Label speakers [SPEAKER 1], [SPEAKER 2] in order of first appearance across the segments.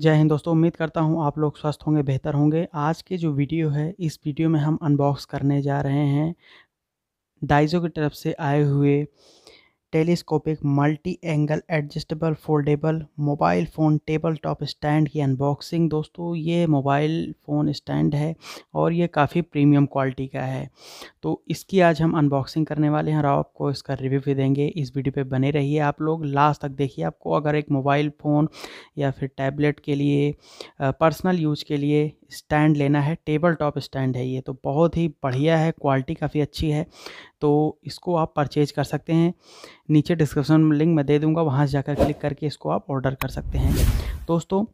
[SPEAKER 1] जय हिंद दोस्तों उम्मीद करता हूँ आप लोग स्वस्थ होंगे बेहतर होंगे आज के जो वीडियो है इस वीडियो में हम अनबॉक्स करने जा रहे हैं डाइजो की तरफ से आए हुए telescopic multi angle adjustable foldable mobile phone table top stand की अनबॉक्सिंग दोस्तों ये मोबाइल फ़ोन स्टैंड है और ये काफ़ी प्रीमियम क्वालिटी का है तो इसकी आज हम अनबॉक्सिंग करने वाले हैं और आपको इसका रिव्यू भी देंगे इस वीडियो पे बने रहिए आप लोग लास्ट तक देखिए आपको अगर एक मोबाइल फ़ोन या फिर टैबलेट के लिए पर्सनल यूज के लिए स्टैंड लेना है टेबल टॉप स्टैंड है ये तो बहुत ही बढ़िया है क्वालिटी काफ़ी अच्छी है तो इसको आप परचेज कर सकते हैं नीचे डिस्क्रिप्शन में लिंक मैं दे दूँगा वहाँ से जाकर क्लिक करके इसको आप ऑर्डर कर सकते हैं दोस्तों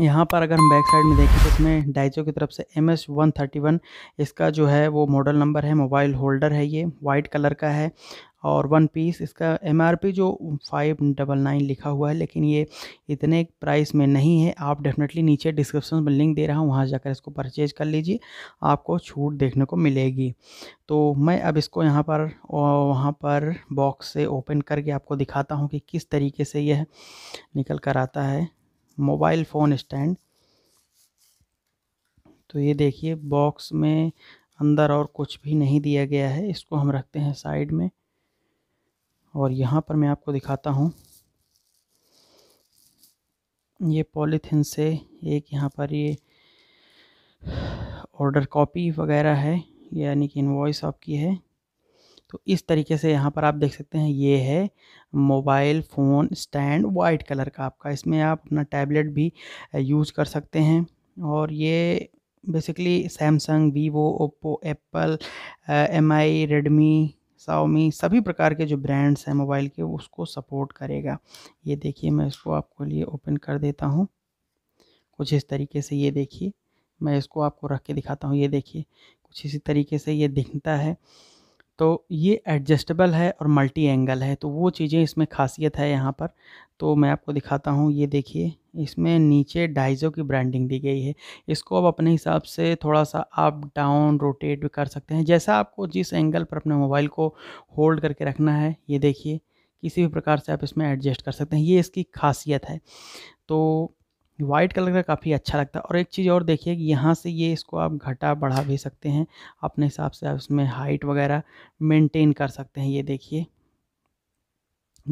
[SPEAKER 1] यहाँ पर अगर हम बैक साइड में देखें तो इसमें डाइजो की तरफ से M S one thirty one इसका जो है वो मॉडल नंबर है मोबाइल होल्डर है ये वाइट कलर का है और वन पीस इसका एम जो फाइव डबल नाइन लिखा हुआ है लेकिन ये इतने प्राइस में नहीं है आप डेफिनेटली नीचे डिस्क्रिप्शन में लिंक दे रहा हूँ वहाँ जाकर इसको परचेज कर लीजिए आपको छूट देखने को मिलेगी तो मैं अब इसको यहाँ पर वहाँ पर बॉक्स से ओपन करके आपको दिखाता हूँ कि किस तरीके से यह निकल कर आता है मोबाइल फ़ोन स्टैंड तो ये देखिए बॉक्स में अंदर और कुछ भी नहीं दिया गया है इसको हम रखते हैं साइड में और यहाँ पर मैं आपको दिखाता हूँ ये पॉलीथीन से एक यहाँ पर ये ऑर्डर कॉपी वगैरह है यानी कि इनवॉइस आपकी है तो इस तरीके से यहाँ पर आप देख सकते हैं ये है mobile phone stand white colour का आपका इसमें आप अपना टैबलेट भी यूज़ कर सकते हैं और ये basically Samsung Vivo Oppo Apple M I Redmi Xiaomi सभी प्रकार के जो ब्रांड्स हैं मोबाइल के उसको सपोर्ट करेगा ये देखिए मैं इसको आपको लिए ओपन कर देता हूँ कुछ इस तरीके से ये देखिए मैं इसको आपको रख के दिखाता हूँ ये देखिए कुछ इसी तरीके से ये दिखता है तो ये एडजस्टेबल है और मल्टी एंगल है तो वो चीज़ें इसमें खासियत है यहाँ पर तो मैं आपको दिखाता हूँ ये देखिए इसमें नीचे डाइजो की ब्रांडिंग दी गई है इसको आप अपने हिसाब से थोड़ा सा अप डाउन रोटेट भी कर सकते हैं जैसा आपको जिस एंगल पर अपने मोबाइल को होल्ड करके रखना है ये देखिए किसी भी प्रकार से आप इसमें एडजस्ट कर सकते हैं ये इसकी खासियत है तो वाइट कलर का काफ़ी अच्छा लगता है और एक चीज़ और देखिए कि यहाँ से ये इसको आप घटा बढ़ा भी सकते हैं अपने हिसाब से आप इसमें हाइट वगैरह मेंटेन कर सकते हैं ये देखिए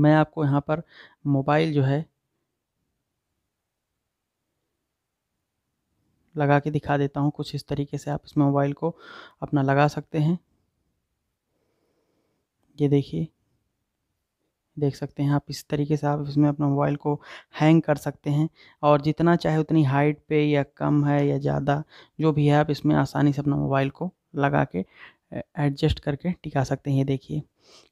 [SPEAKER 1] मैं आपको यहाँ पर मोबाइल जो है लगा के दिखा देता हूँ कुछ इस तरीके से आप इसमें मोबाइल को अपना लगा सकते हैं ये देखिए देख सकते हैं आप इस तरीके से आप इसमें अपना मोबाइल को हैंग कर सकते हैं और जितना चाहे उतनी हाइट पे या कम है या ज़्यादा जो भी है आप इसमें आसानी से अपना मोबाइल को लगा के एडजस्ट करके टिका सकते हैं ये देखिए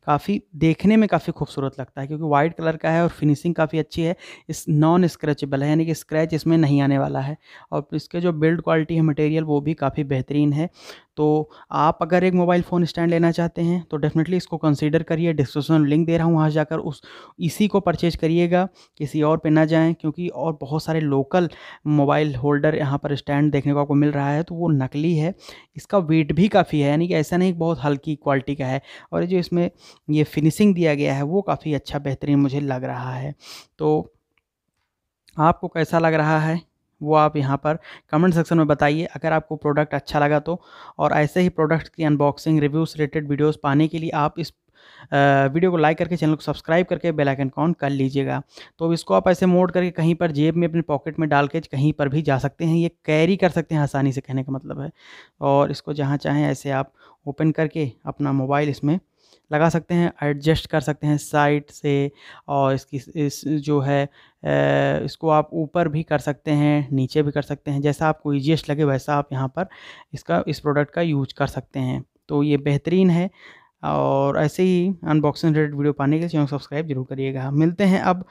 [SPEAKER 1] काफ़ी देखने में काफ़ी खूबसूरत लगता है क्योंकि वाइट कलर का है और फिनिशिंग काफ़ी अच्छी है इस नॉन स्क्रैचेबल है यानी कि स्क्रैच इसमें नहीं आने वाला है और इसके जो बिल्ड क्वालिटी है मटेरियल वो भी काफ़ी बेहतरीन है तो आप अगर एक मोबाइल फ़ोन स्टैंड लेना चाहते हैं तो डेफिनेटली इसको कंसीडर करिए डिस्क्रिप्शन लिंक दे रहा हूँ वहाँ जाकर उस इसी को परचेज करिएगा किसी और पे ना जाएं क्योंकि और बहुत सारे लोकल मोबाइल होल्डर यहाँ पर स्टैंड देखने को आपको मिल रहा है तो वो नकली है इसका वेट भी काफ़ी है यानी कि ऐसा नहीं बहुत हल्की क्वालिटी का है और जो इसमें में ये फिनिशिंग दिया गया है वो काफ़ी अच्छा बेहतरीन मुझे लग रहा है तो आपको कैसा लग रहा है वो आप यहाँ पर कमेंट सेक्शन में बताइए अगर आपको प्रोडक्ट अच्छा लगा तो और ऐसे ही प्रोडक्ट की अनबॉक्सिंग रिव्यूज़ रिलेटेड वीडियोस पाने के लिए आप इस वीडियो को लाइक करके चैनल को सब्सक्राइब करके बेल आइकन ऑन कर लीजिएगा तो इसको आप ऐसे मोड़ करके कहीं पर जेब में अपने पॉकेट में डाल के कहीं पर भी जा सकते हैं ये कैरी कर सकते हैं आसानी से कहने का मतलब है और इसको जहाँ चाहें ऐसे आप ओपन करके अपना मोबाइल इसमें लगा सकते हैं एडजस्ट कर सकते हैं साइड से और इसकी इस जो है इसको आप ऊपर भी कर सकते हैं नीचे भी कर सकते हैं जैसा आपको ईजीएस्ट लगे वैसा आप यहाँ पर इसका इस प्रोडक्ट का यूज कर सकते हैं तो ये बेहतरीन है और ऐसे ही अनबॉक्सिंग रिलेटेड वीडियो पाने के लिए चैनल सब्सक्राइब जरूर करिएगा मिलते हैं अब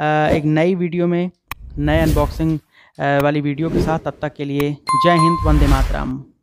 [SPEAKER 1] एक नई वीडियो में नए अनबॉक्सिंग वाली वीडियो के साथ तब तक के लिए जय हिंद वंदे मातरम